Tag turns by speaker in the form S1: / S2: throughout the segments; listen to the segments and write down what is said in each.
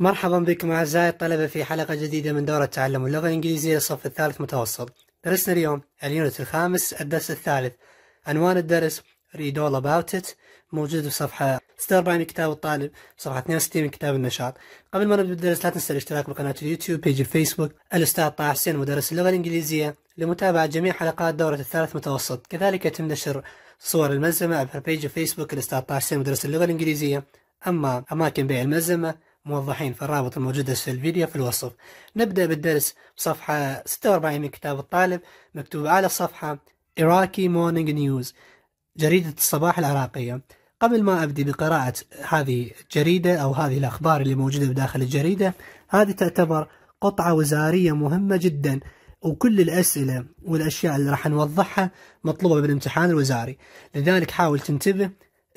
S1: مرحبا بكم أعزائي الطلبة في حلقة جديدة من دورة تعلم اللغة الإنجليزية الصف الثالث متوسط درسنا اليوم اليونت الخامس الدرس الثالث عنوان الدرس Read All About It موجود في صفحة 46 من كتاب الطالب صفحة 62 من كتاب النشاط قبل ما نبدأ الدرس لا تنسى الاشتراك بقناة اليوتيوب بيج الفيسبوك الأستاذ طه حسين مدرس اللغة الإنجليزية لمتابعة جميع حلقات دورة الثالث متوسط كذلك يتم نشر صور الملزمة عبر بيج الفيسبوك الأستاذ طه حسين مدرس اللغة الإنجليزية أما أماكن بيع الملزمة موضحين في الرابط الموجود في الفيديو في الوصف نبدأ بالدرس بصفحة 46 من كتاب الطالب مكتوب على الصفحة Iraqi Morning News جريدة الصباح العراقية قبل ما أبدي بقراءة هذه الجريدة أو هذه الأخبار اللي موجودة بداخل الجريدة هذه تعتبر قطعة وزارية مهمة جدا وكل الأسئلة والأشياء اللي راح نوضحها مطلوبة بالامتحان الوزاري لذلك حاول تنتبه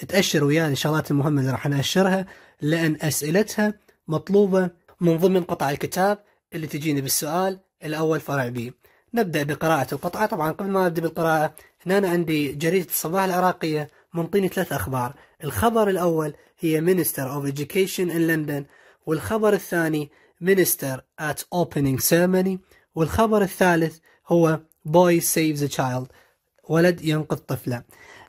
S1: تأشر وياي الشغلات المهمة اللي راح نأشرها لأن أسئلتها مطلوبة من ضمن قطع الكتاب اللي تجيني بالسؤال الأول فرع بي نبدأ بقراءة القطعة طبعا قبل ما أبدأ بالقراءة هنا أنا عندي جريدة الصباح العراقية منطيني ثلاث أخبار الخبر الأول هي Minister of Education in London والخبر الثاني Minister at Opening Ceremony والخبر الثالث هو Boy Saves a Child ولد ينقذ طفله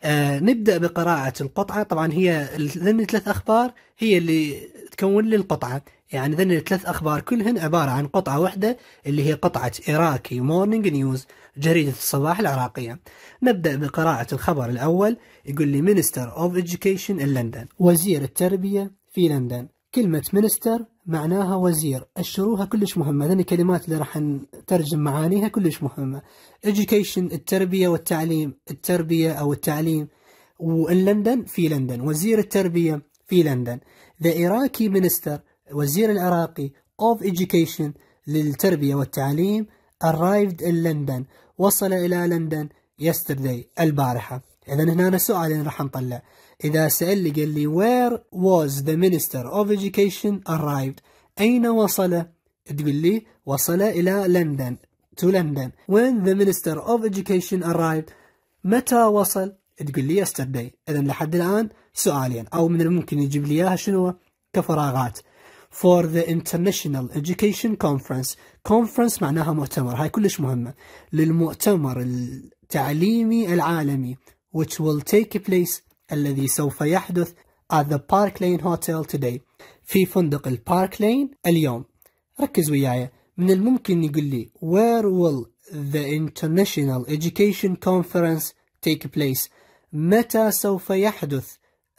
S1: آه نبدا بقراءه القطعه طبعا هي لان الثلاث اخبار هي اللي تكون لي القطعه يعني ذن الثلاث اخبار كلهن عباره عن قطعه واحده اللي هي قطعه اراكي مورنينج نيوز جريده الصباح العراقيه نبدا بقراءه الخبر الاول يقول لي مينستر اوف education لندن وزير التربيه في لندن كلمة منستر معناها وزير الشروها كلش مهمة لأن الكلمات اللي راح نترجم معانيها كلش مهمة education التربية والتعليم التربية أو التعليم وإن لندن في لندن وزير التربية في لندن the Iraqi minister وزير العراقي of education للتربية والتعليم arrived in لندن وصل إلى لندن yesterday البارحة إذا هنا سؤال راح نطلع إذا سألني قال لي where was the minister of education arrived أين وصل تقول لي وصل إلى لندن to London when the minister of education arrived متى وصل تقول لي yesterday إذا لحد الآن سؤالين أو من الممكن يجيب لي إياها شنو كفراغات for the International Education Conference conference معناها مؤتمر هاي كلش مهمة للمؤتمر التعليمي العالمي which will take place الذي سوف يحدث at the Park Lane Hotel today في فندق البارك لين اليوم ركز وياي من الممكن يقول لي where will the international education conference take place متى سوف يحدث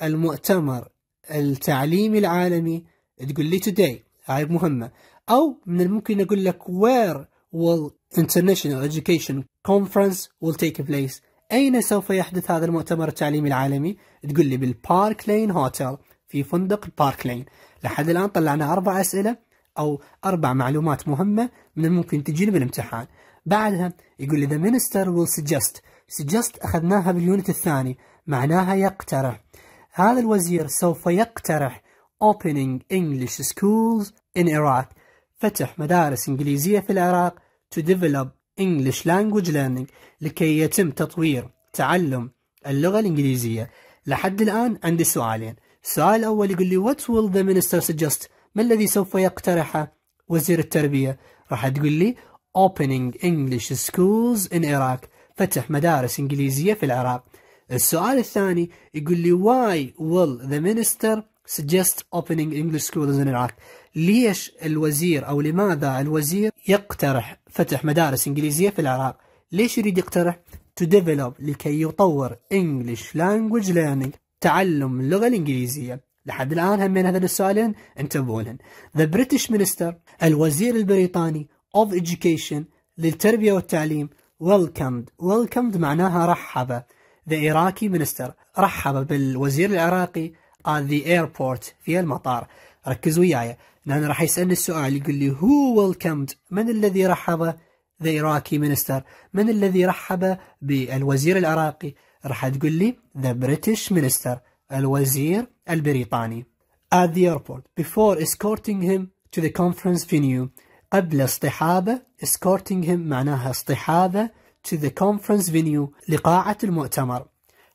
S1: المؤتمر التعليمي العالمي تقول لي today هاي مهمة أو من الممكن أقول لك where will international education conference will take place أين سوف يحدث هذا المؤتمر التعليمي العالمي؟ تقول لي بالبارك لين هوتيل في فندق بارك لين لحد الآن طلعنا أربع أسئلة أو أربع معلومات مهمة من الممكن تجينا بالامتحان بعدها يقول لي the minister will suggest suggest أخذناها باليونت الثاني معناها يقترح هذا الوزير سوف يقترح opening English schools in Iraq فتح مدارس إنجليزية في العراق to develop English Language Learning لكي يتم تطوير تعلم اللغة الإنجليزية لحد الآن عندي سؤالين السؤال الأول يقول لي What will the minister suggest ما الذي سوف يقترحه وزير التربية راح تقول لي Opening English Schools in Iraq فتح مدارس إنجليزية في العراق السؤال الثاني يقول لي Why will the minister suggest opening English schools in Iraq ليش الوزير أو لماذا الوزير يقترح فتح مدارس إنجليزية في العراق ليش يريد يقترح to develop لكي يطور انجلش لانجوج ليرنينج تعلم اللغة الإنجليزية لحد الآن همين هذول السؤالين انتبهوا لهم The British Minister الوزير البريطاني of Education للتربية والتعليم welcomed welcomed معناها رحب The Iraqi Minister رحب بالوزير العراقي at the airport في المطار ركزوا وياي لان راح يسألني السؤال يقول لي who welcomed من الذي رحب ذا iraqi minister من الذي رحب بالوزير العراقي راح تقول لي ذا بريتش مينستر الوزير البريطاني at the airport before escorting him to the conference venue قبل اصطحابه escorting him معناها اصطحابه to the conference venue لقاعة المؤتمر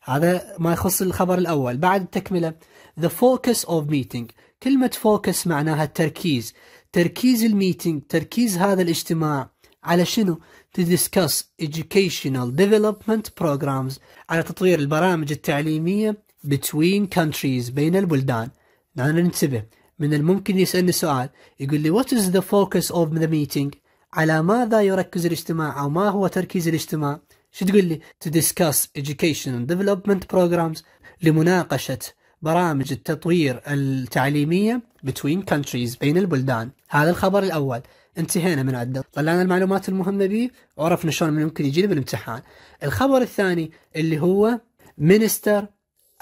S1: هذا ما يخص الخبر الأول بعد التكملة the focus of meeting كلمة فوكس معناها التركيز تركيز الميتينج تركيز هذا الاجتماع على شنو؟ to discuss educational development programs على تطوير البرامج التعليمية between countries بين البلدان أنا ننتبه من الممكن يسألني سؤال يقول لي what is the focus of the meeting على ماذا يركز الاجتماع أو ما هو تركيز الاجتماع شو تقول لي to discuss educational development programs لمناقشة برامج التطوير التعليمية between countries بين البلدان هذا الخبر الأول انتهينا من عده طلعنا المعلومات المهمة به وعرفنا شلون ممكن يجينا بالامتحان الخبر الثاني اللي هو minister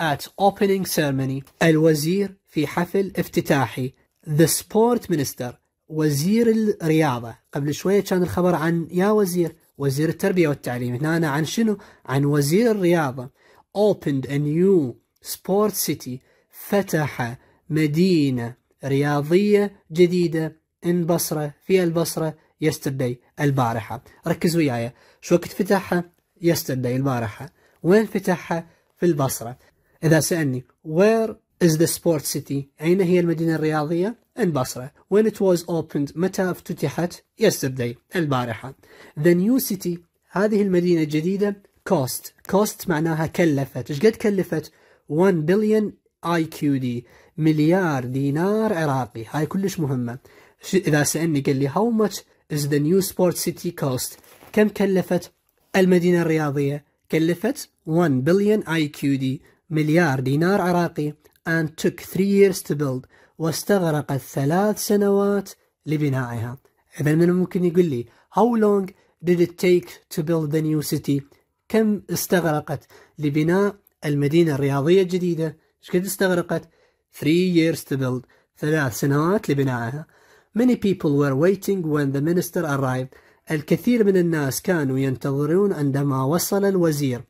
S1: at opening ceremony الوزير في حفل افتتاحي the sport minister وزير الرياضة قبل شوية كان الخبر عن يا وزير وزير التربية والتعليم هنا أنا عن شنو عن وزير الرياضة opened a new سبورت سيتي فتح مدينة رياضية جديدة البصرة في البصرة يستردي البارحة ركز وياي شو وقت فتحها يستردي البارحة وين فتحها في البصرة إذا سألني where is the sport city أين هي المدينة الرياضية البصرة when it was opened متى افتتحت yesterday البارحة the new city هذه المدينة الجديدة cost cost معناها كلفت ايش قد كلفت 1 بليون اي كيو دي مليار دينار عراقي هاي كلش مهمه اذا سالني قال لي هاو ماتش از ذا نيو سبورت سيتي كوست كم كلفت المدينه الرياضيه كلفت 1 بليون اي كيو دي مليار دينار عراقي and took 3 years to build واستغرقت ثلاث سنوات لبنائها اذا من ممكن يقول لي how long did it take to build the new city كم استغرقت لبناء المدينة الرياضية الجديدة ايش قد استغرقت 3 years to build ثلاث سنوات لبنائها many people were waiting when the minister arrived الكثير من الناس كانوا ينتظرون عندما وصل الوزير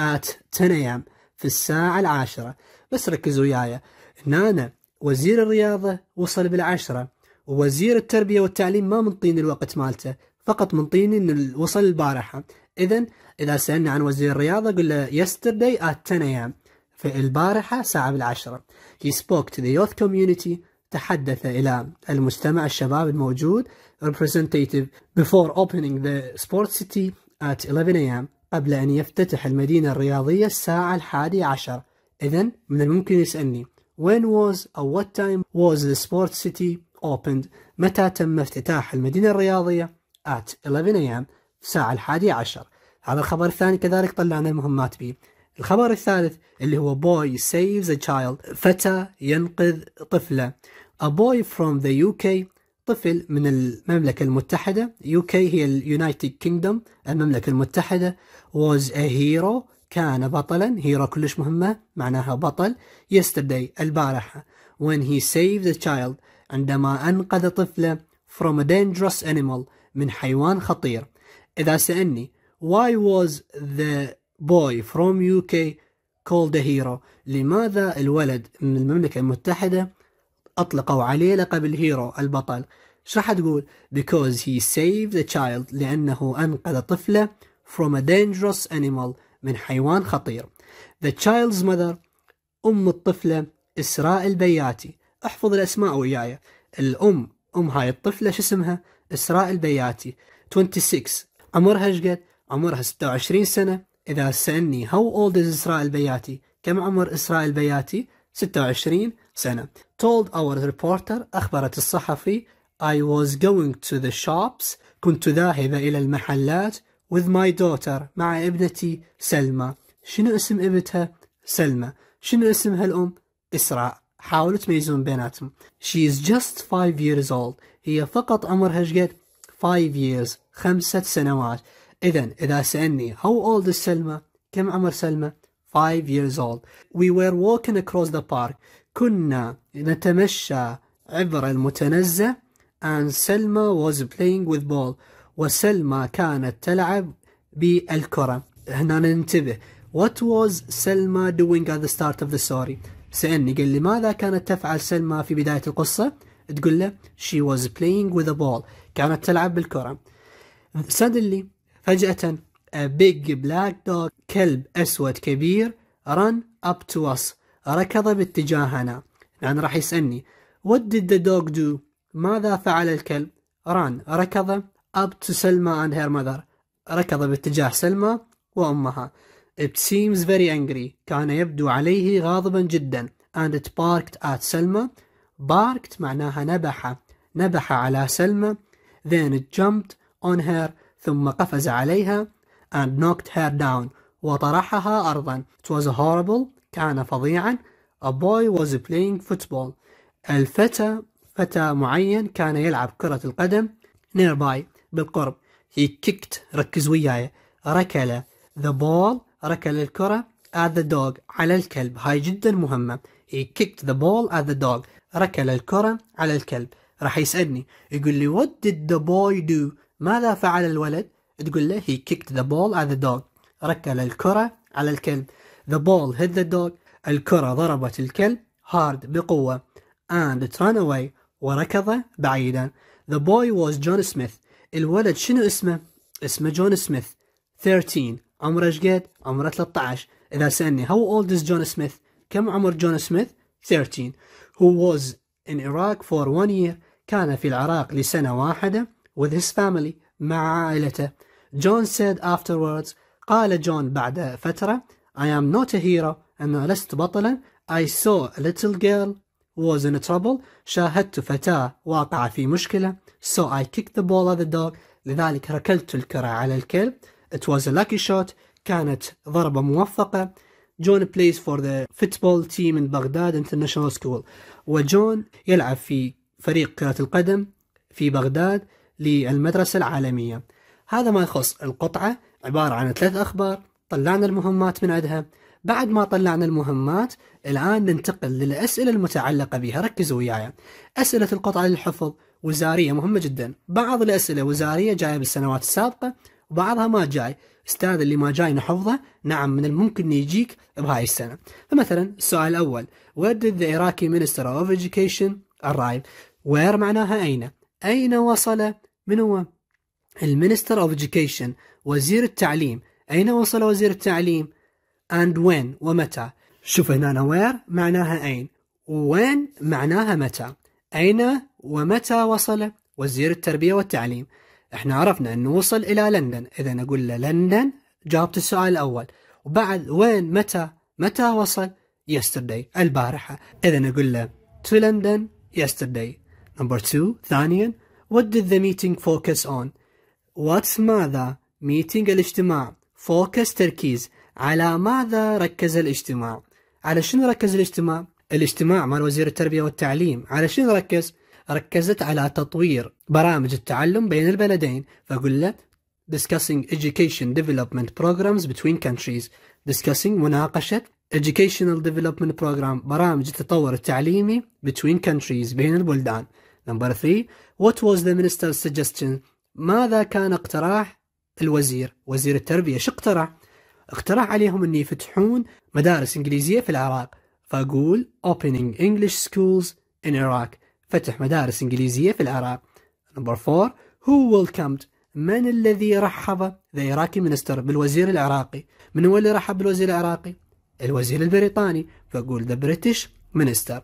S1: at 10 a.m. في الساعة العاشرة بس ركزوا وياي نانا وزير الرياضة وصل بالعشرة ووزير التربية والتعليم ما منطيني الوقت مالته فقط منطيني انه وصل البارحة اذا اذا سالنا عن وزير الرياضه له yesterday at 10 am فالبارحه الساعه بالعشره he spoke to the youth community تحدث إلى المجتمع الشباب الموجود representative before opening the sports city at 11 a.m. قبل أن يفتتح المدينة الرياضية الساعة الحادية عشر إذا من الممكن يسألني when was أو what time was the sports city opened متى تم افتتاح المدينة الرياضية at 11 a.m. الساعة الحادية عشر هذا الخبر الثاني كذلك طلعنا المهمات به الخبر الثالث اللي هو boy saves a child فتى ينقذ طفلة a boy from the UK طفل من المملكة المتحدة UK هي اليونايتد Kingdom المملكة المتحدة was a hero كان بطلا هيرو كلش مهمة معناها بطل yesterday البارحة when he saved a child عندما أنقذ طفلة from a dangerous animal من حيوان خطير إذا سألني why was the boy from UK called a hero لماذا الولد من المملكة المتحدة أطلقوا عليه لقب الهيرو البطل شو راح تقول because he saved the child لأنه أنقذ طفله from a dangerous animal من حيوان خطير the child's mother أم الطفلة إسراء البياتي احفظ الأسماء وياي الأم أم هاي الطفلة شو اسمها إسراء البياتي 26 عمرها شقد؟ عمرها 26 سنة إذا سألني how old is إسراء البياتي؟ كم عمر إسراء البياتي؟ 26 سنة told our reporter أخبرت الصحفي I was going to the shops كنت ذاهبة إلى المحلات with my daughter مع ابنتي سلمى شنو اسم ابنتها؟ سلمى شنو اسمها الأم؟ إسراء حاولوا تميزون بيناتهم she is just 5 years old هي فقط عمرها شقد؟ 5 years خمسة سنوات إذا إذا سألني how old is سلمى كم عمر سلمى 5 years old we were walking across the park كنا نتمشى عبر المتنزه and سلمى was playing with ball وسلمى كانت تلعب بالكرة هنا ننتبه what was سلمى doing at the start of the story سألني قال لي ماذا كانت تفعل سلمى في بداية القصة تقول له she was playing with a ball كانت تلعب بالكرة suddenly فجأة a big black dog كلب أسود كبير run up to us ركض باتجاهنا الآن راح يسألني what did the dog do ماذا فعل الكلب run ركض up to Selma and her mother ركض باتجاه سلمى وأمها It seems very angry كان يبدو عليه غاضبا جدا and it barked at سلمى barked معناها نبح نبح على سلمى then it jumped on her ثم قفز عليها and knocked her down وطرحها أرضا It was horrible كان فظيعا A boy was playing football الفتى فتى معين كان يلعب كرة القدم nearby بالقرب He kicked ركز وياي ركل the ball ركل الكرة at the dog على الكلب هاي جدا مهمة He kicked the ball at the dog ركل الكرة على الكلب راح يسألني يقول لي what did the boy do ماذا فعل الولد؟ تقول له he kicked the ball at the dog ركل الكرة على الكلب the ball hit the dog الكرة ضربت الكلب hard بقوة and it ran away وركض بعيدا the boy was John Smith الولد شنو اسمه؟ اسمه جون سميث 13 عمره ايش قد؟ عمره 13 إذا سألني how old is John Smith؟ كم عمر جون سميث؟ 13 who was in Iraq for one year كان في العراق لسنة واحدة with his family مع عائلته John said afterwards قال جون بعد فترة I am not a hero أنا لست بطلا I saw a little girl was in trouble شاهدت فتاة واقعة في مشكلة so I kicked the ball at the dog لذلك ركلت الكرة على الكلب it was a lucky shot كانت ضربة موفقة جون plays for the football team in Baghdad international school وجون يلعب في فريق كرة القدم في بغداد للمدرسة العالمية هذا ما يخص القطعة عبارة عن ثلاث أخبار طلعنا المهمات من عندها بعد ما طلعنا المهمات الآن ننتقل للأسئلة المتعلقة بها ركزوا وياي أسئلة القطعة للحفظ وزارية مهمة جدا بعض الأسئلة وزارية جاية بالسنوات السابقة وبعضها ما جاي استاذ اللي ما جاي نحفظه نعم من الممكن يجيك بهاي السنة فمثلا السؤال الأول Where did the Iraqi Minister of Education arrive? Where معناها أين؟ أين وصل من هو؟ المينستر اوف education وزير التعليم أين وصل وزير التعليم؟ and when ومتى شوف هنا where معناها أين when معناها متى أين ومتى وصل وزير التربية والتعليم احنا عرفنا أنه وصل إلى لندن إذا أقول له لندن جاوبت السؤال الأول وبعد وين متى متى وصل yesterday البارحة إذا أقول له to لندن yesterday number two ثانيا What did the meeting focus on? What's ماذا؟ meeting الاجتماع focus تركيز على ماذا ركز الاجتماع؟ على شنو ركز الاجتماع؟ الاجتماع مال وزير التربية والتعليم على شنو ركز؟ ركزت على تطوير برامج التعلم بين البلدين فأقول له discussing education development programs between countries discussing مناقشة educational development program برامج التطور التعليمي between countries بين البلدان number three What was the minister's suggestion ماذا كان اقتراح الوزير وزير التربية شو اقترح اقترح عليهم أن يفتحون مدارس إنجليزية في العراق فأقول opening English schools in Iraq فتح مدارس إنجليزية في العراق number four who welcomed من الذي رحب the Iraqi minister بالوزير العراقي من هو اللي رحب بالوزير العراقي الوزير البريطاني فأقول the British minister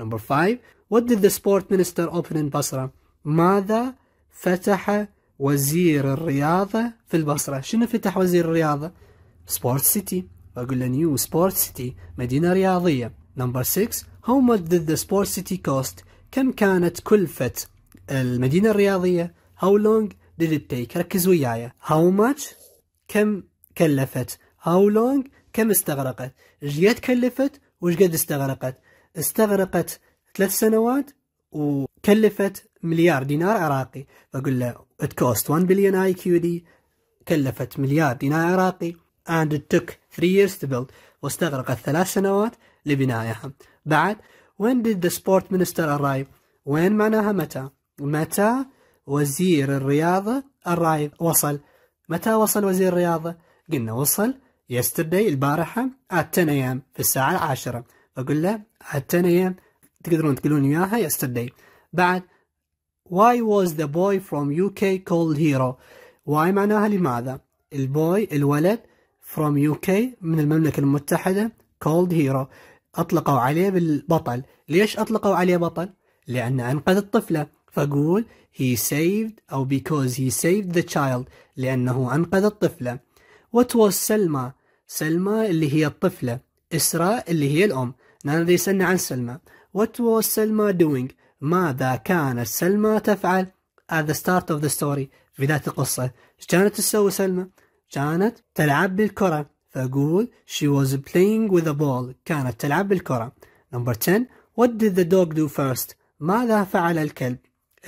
S1: number five what did the sport minister open in Basra ماذا فتح وزير الرياضة في البصرة شنو فتح وزير الرياضة سبورت سيتي بقول له نيو سبورت سيتي مدينة رياضية نمبر 6 how much did the sport city cost كم كانت كلفة المدينة الرياضية how long did it take ركز وياي how much كم كلفت how long كم استغرقت ايش قد كلفت وايش قد استغرقت استغرقت ثلاث سنوات و كلفت مليار دينار عراقي فقل له it cost 1 billion IQD كلفت مليار دينار عراقي and it took 3 years to build واستغرقت ثلاث سنوات لبنائها بعد when did the sport minister arrive وين معناها متى متى وزير الرياضة arrive وصل متى وصل وزير الرياضة قلنا وصل yesterday البارحة at 10 a.m. في الساعة العاشرة أقول له at 10 a.m. تقدرون تقولون إياها yesterday بعد Why was the boy from UK called hero? Why معناها لماذا؟ البوي الولد from UK من المملكة المتحدة called hero أطلقوا عليه بالبطل ليش أطلقوا عليه بطل؟ لأنه أنقذ الطفلة فأقول he saved أو because he saved the child لأنه أنقذ الطفلة what was سلمى؟ سلمى اللي هي الطفلة إسراء اللي هي الأم نحن يسألنا عن سلمى what was سلمى doing؟ ماذا كانت سلمى تفعل at the start of the story في بداية القصة ايش كانت تسوي سلمى كانت تلعب بالكرة فأقول she was playing with a ball كانت تلعب بالكرة number 10 what did the dog do first ماذا فعل الكلب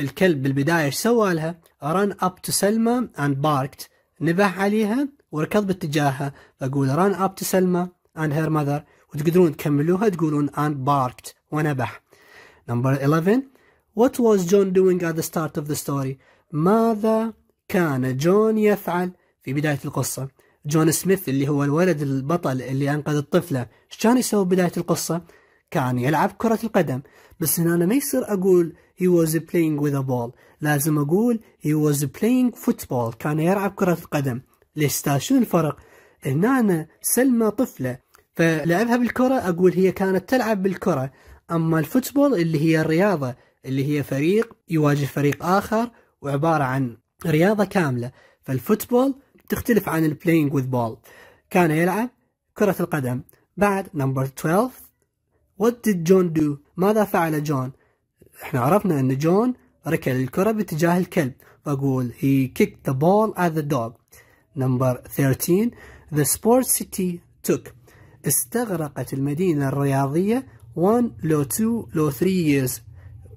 S1: الكلب بالبداية ايش سوى لها run up to سلمى and barked نبح عليها وركض باتجاهها فأقول run up to سلمى and her mother وتقدرون تكملوها تقولون and barked ونبح Number 11 What was John doing at the start of the story? ماذا كان جون يفعل في بداية القصة؟ جون سميث اللي هو الولد البطل اللي أنقذ الطفلة ايش كان يسوي بداية القصة؟ كان يلعب كرة القدم بس هنا أنا ما يصير أقول he was playing with a ball لازم أقول he was playing football كان يلعب كرة القدم ليش شنو الفرق؟ هنا أنا سلمى طفلة فلعبها بالكرة أقول هي كانت تلعب بالكرة أما الفوتبول اللي هي الرياضة اللي هي فريق يواجه فريق آخر وعبارة عن رياضة كاملة فالفوتبول تختلف عن البلاينج وذ بول كان يلعب كرة القدم بعد نمبر 12 What did John do? ماذا فعل جون؟ احنا عرفنا ان جون ركل الكرة باتجاه الكلب فأقول he kicked the ball at the dog نمبر 13 The سبورت city took استغرقت المدينة الرياضية 1 لو 2 لو 3 years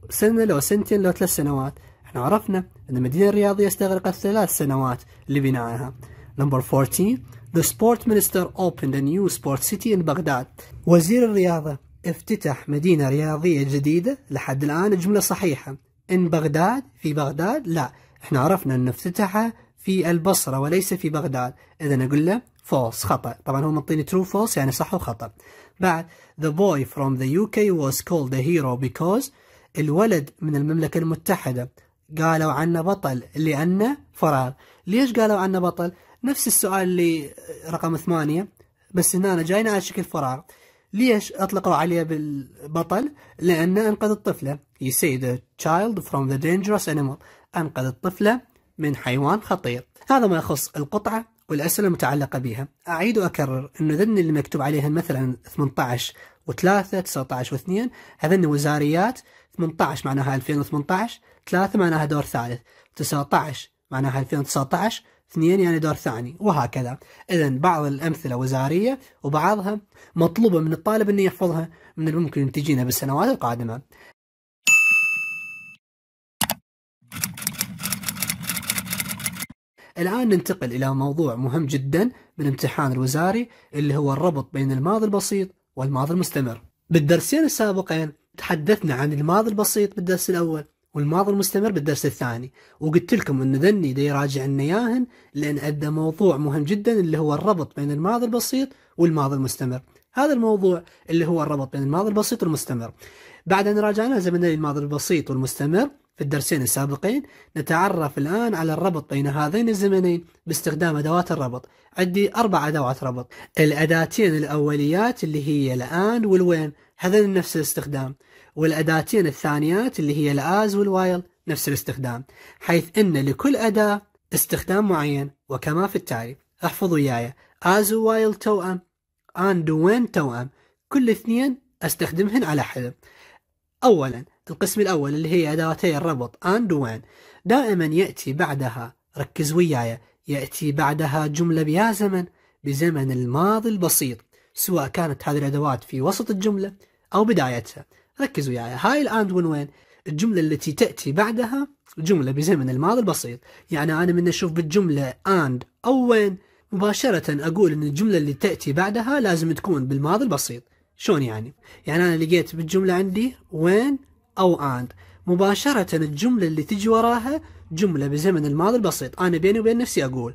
S1: سنة لو سنتين لو ثلاث سنوات احنا عرفنا أن المدينة الرياضية استغرقت ثلاث سنوات لبنائها نمبر 14 The sport minister opened a new sport city in Baghdad وزير الرياضة افتتح مدينة رياضية جديدة لحد الآن جملة صحيحة in بغداد في بغداد لا احنا عرفنا أنه افتتحها في البصرة وليس في بغداد إذا أقول له فولس خطأ طبعا هو منطيني ترو فولس يعني صح وخطأ بعد the boy from the UK was called the hero because الولد من المملكة المتحدة قالوا عنه بطل لأنه فراغ ليش قالوا عنه بطل؟ نفس السؤال اللي رقم ثمانية بس هنا أنا جاينا على شكل فراغ ليش أطلقوا عليه بالبطل؟ لأنه أنقذ الطفلة You say the child from the dangerous animal أنقذ الطفلة من حيوان خطير هذا ما يخص القطعة والأسئلة المتعلقة بها أعيد وأكرر أنه ذن اللي مكتوب عليها مثلا 18 و3 19 و2 هذن وزاريات 18 معناها 2018 3 معناها دور ثالث 19 معناها 2019 اثنين يعني دور ثاني وهكذا اذا بعض الامثله وزاريه وبعضها مطلوبه من الطالب انه يحفظها من الممكن تجينا بالسنوات القادمه الآن ننتقل إلى موضوع مهم جدا بالامتحان الوزاري اللي هو الربط بين الماضي البسيط والماضي المستمر بالدرسين السابقين تحدثنا عن الماضي البسيط بالدرس الأول والماضي المستمر بالدرس الثاني وقلت لكم ان ذني دي يراجع لنا اياهن لان ادى موضوع مهم جدا اللي هو الربط بين الماضي البسيط والماضي المستمر هذا الموضوع اللي هو الربط بين الماضي البسيط والمستمر بعد ان راجعنا زمنا الماضي البسيط والمستمر في الدرسين السابقين نتعرف الآن على الربط بين هذين الزمنين باستخدام أدوات الربط عندي أربع أدوات ربط الأداتين الأوليات اللي هي الآن والوين هذين نفس الاستخدام والأداتين الثانيات اللي هي الآز والوايل نفس الاستخدام حيث أن لكل أداة استخدام معين وكما في التالي احفظوا إياي آز ووايل توأم آند وين توأم كل اثنين استخدمهن على حلم أولا القسم الأول اللي هي أدواتي الربط and when دائما يأتي بعدها ركز وياي يأتي بعدها جملة بيا زمن بزمن الماضي البسيط سواء كانت هذه الأدوات في وسط الجملة أو بدايتها ركز وياي هاي الآند وين وين الجملة التي تأتي بعدها جملة بزمن الماضي البسيط يعني أنا من أشوف بالجملة and أو وين مباشرة أقول أن الجملة اللي تأتي بعدها لازم تكون بالماضي البسيط شلون يعني؟ يعني أنا لقيت بالجملة عندي وين أو أند مباشرة الجملة اللي تجي وراها جملة بزمن الماضي البسيط أنا بيني وبين نفسي أقول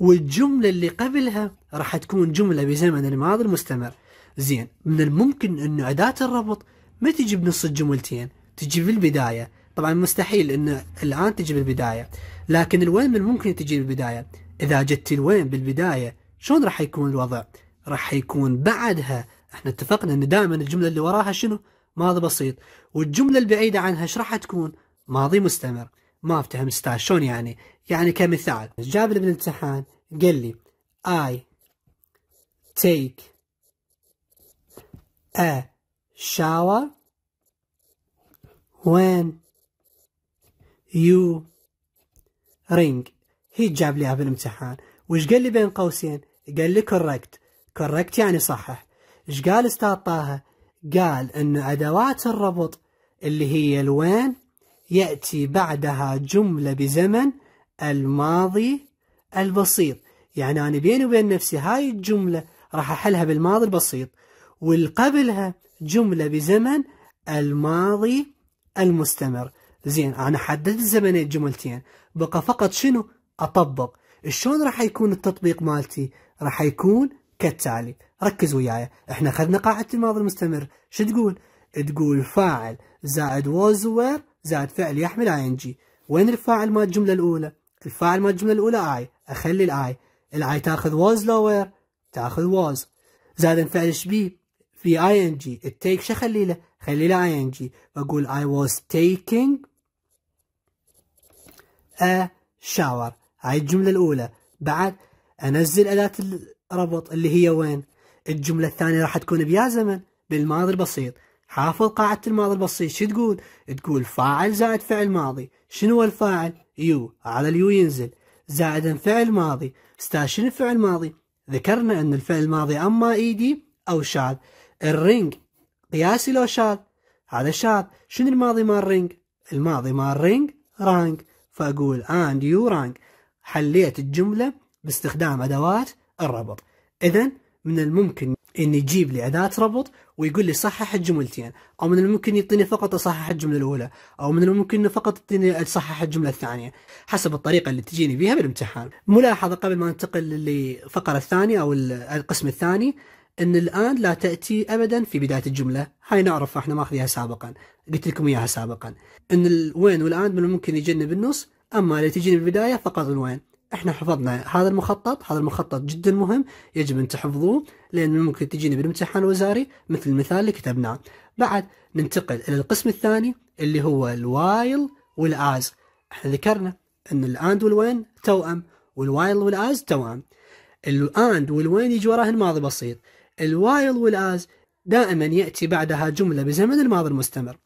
S1: والجملة اللي قبلها راح تكون جملة بزمن الماضي المستمر زين من الممكن أنه أداة الربط ما تجي بنص الجملتين تجي في البداية طبعا مستحيل أن الآن تجي بالبداية لكن الوين من الممكن تجي بالبداية إذا جت الوين بالبداية شلون راح يكون الوضع راح يكون بعدها احنا اتفقنا ان دائما الجمله اللي وراها شنو؟ ماضي بسيط والجملة البعيدة عنها ايش راح تكون ماضي مستمر ما افتهم استاذ شلون يعني يعني كمثال جابني بالامتحان قال لي I take a shower when you ring هي جاب لي بالامتحان وش قال لي بين قوسين قال لي كوركت كوركت يعني صحح ايش قال استاذ طه قال أن أدوات الربط اللي هي الوين يأتي بعدها جملة بزمن الماضي البسيط يعني أنا بيني وبين نفسي هاي الجملة راح أحلها بالماضي البسيط والقبلها جملة بزمن الماضي المستمر زين أنا حددت زمنين جملتين بقى فقط شنو أطبق شلون راح يكون التطبيق مالتي راح يكون كالتالي ركز وياي احنا اخذنا قاعدة الماضي المستمر شو تقول تقول فاعل زائد was were زائد فعل يحمل ing وين الفاعل مال الجملة الأولى الفاعل مال الجملة الأولى اي اخلي الاي الاي تاخذ was لو وير تاخذ was زائد فعل ايش بيه في ing التيك شو اخلي له خلي له ing بقول I was taking a shower هاي الجملة الأولى بعد أنزل أداة ربط اللي هي وين الجملة الثانية راح تكون بيا زمن بالماضي البسيط حافظ قاعدة الماضي البسيط شو تقول تقول فاعل زائد فعل ماضي شنو الفاعل يو على اليو ينزل زائدا فعل ماضي استاشن فعل ماضي ذكرنا ان الفعل الماضي اما ايدي او شال الرينج قياسي لو شال هذا شال شنو الماضي مال الرينج الماضي مال الرينج رانج فاقول اند يو رانج حليت الجمله باستخدام ادوات الربط اذا من الممكن ان يجيب لي اداه ربط ويقول لي صحح الجملتين او من الممكن يعطيني فقط اصحح الجمله الاولى او من الممكن انه فقط يعطيني اصحح الجمله الثانيه حسب الطريقه اللي تجيني بها بالامتحان ملاحظه قبل ما ننتقل للفقره الثانيه او القسم الثاني ان الان لا تاتي ابدا في بدايه الجمله هاي نعرف احنا ماخذيها سابقا قلت لكم اياها سابقا ان الوين والان من الممكن يجنب بالنص اما اللي تجيني بالبدايه فقط الوين احنا حفظنا هذا المخطط هذا المخطط جدا مهم يجب ان تحفظوه لان ممكن تجيني بالامتحان الوزاري مثل المثال اللي كتبناه بعد ننتقل الى القسم الثاني اللي هو الوايل والاز احنا ذكرنا ان الاند والوين توأم والوايل والاز توأم الاند والوين يجي وراه الماضي بسيط الوايل والاز دائما ياتي بعدها جمله بزمن الماضي المستمر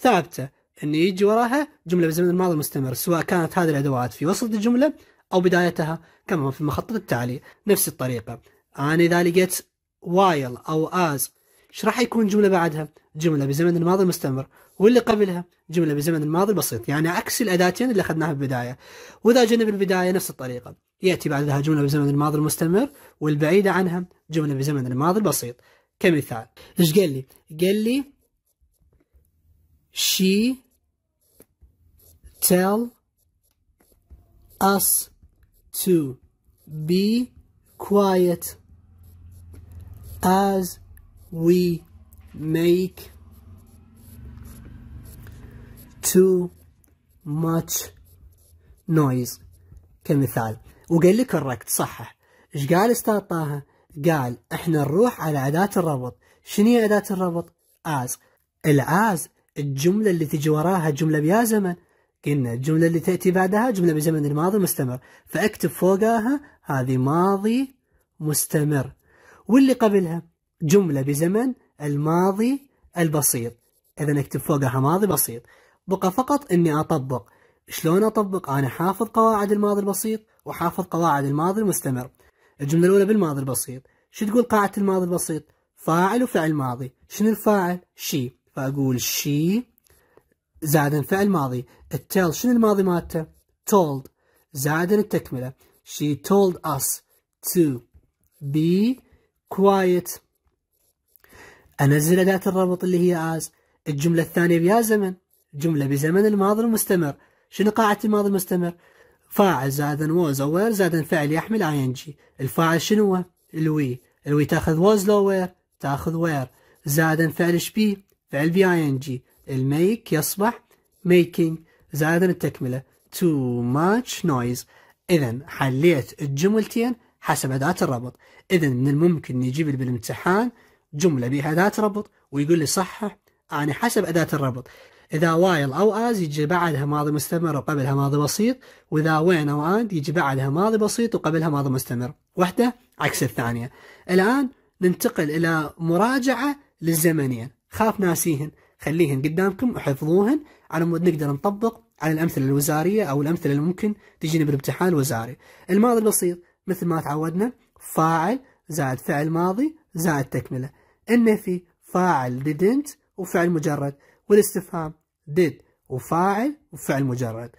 S1: ثابته انه يجي وراها جمله بزمن الماضي المستمر سواء كانت هذه الادوات في وسط الجمله أو بدايتها كما في المخطط التالي نفس الطريقة أنا إذا لقيت while أو as ايش راح يكون جملة بعدها؟ جملة بزمن الماضي المستمر واللي قبلها جملة بزمن الماضي البسيط يعني عكس الأداتين اللي أخذناها في البداية وإذا جينا بالبداية نفس الطريقة يأتي بعدها جملة بزمن الماضي المستمر والبعيدة عنها جملة بزمن الماضي البسيط كمثال ايش قال لي؟ قال لي she tell us to be quiet as we make too much noise كمثال وقال لي كوركت صحح ايش قال استاذ طه؟ قال احنا نروح على أداة الربط شنو هي أداة الربط؟ as الآز الجملة اللي تجي وراها جملة بيا زمن قلنا الجملة اللي تأتي بعدها جملة بزمن الماضي مستمر فأكتب فوقها هذه ماضي مستمر واللي قبلها جملة بزمن الماضي البسيط إذا أكتب فوقها ماضي بسيط بقى فقط إني أطبق شلون أطبق أنا حافظ قواعد الماضي البسيط وحافظ قواعد الماضي المستمر الجملة الأولى بالماضي البسيط شو تقول قاعدة الماضي البسيط فاعل وفعل ماضي شنو الفاعل شي فأقول شي زائد فعل ماضي التيل شنو الماضي مالته told زائد التكملة she told us to be quiet أنزل أداة الربط اللي هي as الجملة الثانية بها زمن جملة بزمن الماضي المستمر شنو قاعدة الماضي المستمر فاعل زائد was أو were زائد فعل يحمل ing الفاعل شنو هو الوي الوي تاخذ was لو وير تاخذ وير زائد فعل شبي فعل بي ing الميك يصبح making زائدا التكملة too much noise إذا حليت الجملتين حسب أداة الربط إذا من الممكن نجيب بالامتحان جملة بها أداة ربط ويقول لي صحح يعني حسب أداة الربط إذا وايل أو آز يجي بعدها ماضي مستمر وقبلها ماضي بسيط وإذا وين أو آند يجي بعدها ماضي بسيط وقبلها ماضي مستمر واحدة عكس الثانية الآن ننتقل إلى مراجعة للزمنين خاف ناسيهن خليهن قدامكم وحفظوهن على مود نقدر نطبق على الأمثلة الوزارية أو الأمثلة اللي ممكن تجيني بالامتحان الوزاري الماضي البسيط مثل ما تعودنا فاعل زائد فعل ماضي زائد تكملة النفي فاعل didn't وفعل مجرد والاستفهام did وفاعل وفعل مجرد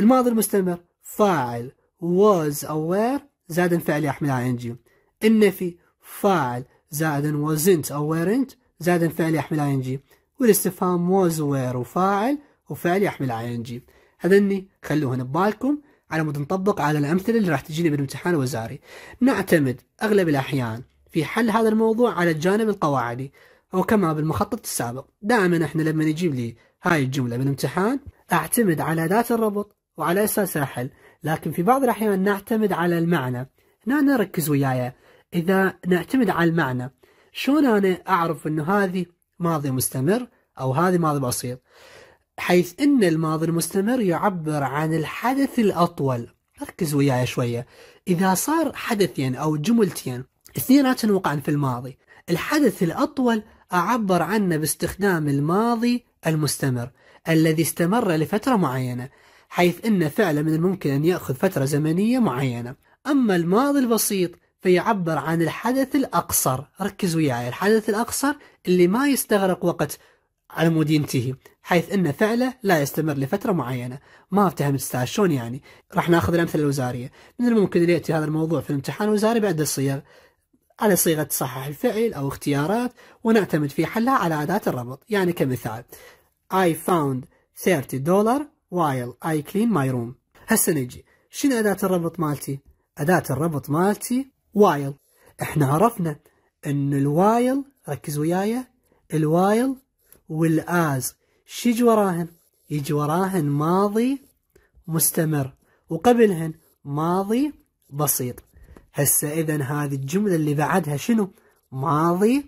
S1: الماضي المستمر فاعل was aware زائد فعل يحمل ing النفي فاعل زائد wasn't aware زائد فعل يحمل ing والاستفهام was where وفاعل وفعل يحمل عين جي هذني هنا ببالكم على مود نطبق على الأمثلة اللي راح تجيني بالامتحان الوزاري نعتمد أغلب الأحيان في حل هذا الموضوع على الجانب القواعدي أو كما بالمخطط السابق دائما احنا لما نجيب لي هاي الجملة بالامتحان أعتمد على أداة الربط وعلى أساسها أحل لكن في بعض الأحيان نعتمد على المعنى هنا نركز وياي إذا نعتمد على المعنى شلون أنا أعرف أنه هذه ماضي مستمر أو هذه ماضي بسيط حيث أن الماضي المستمر يعبر عن الحدث الأطول ركز وياي شوية إذا صار حدثين أو جملتين اثنيناتهم وقعن في الماضي الحدث الأطول أعبر عنه باستخدام الماضي المستمر الذي استمر لفترة معينة حيث أن فعلا من الممكن أن يأخذ فترة زمنية معينة أما الماضي البسيط فيعبر عن الحدث الأقصر ركزوا وياي الحدث الأقصر اللي ما يستغرق وقت على مود ينتهي حيث أن فعله لا يستمر لفترة معينة ما افتهم استاذ شلون يعني راح ناخذ الأمثلة الوزارية من الممكن أن يأتي هذا الموضوع في الامتحان الوزاري بعدة صيغ على صيغة تصحح الفعل أو اختيارات ونعتمد في حلها على أداة الربط يعني كمثال I found 30 دولار while I clean my room هسه نجي شنو أداة الربط مالتي؟ أداة الربط مالتي وايل احنا عرفنا ان الوايل ركز وياي الوايل والاز شو يجي وراهن؟ يجي وراهن ماضي مستمر وقبلهن ماضي بسيط هسه اذا هذه الجمله اللي بعدها شنو؟ ماضي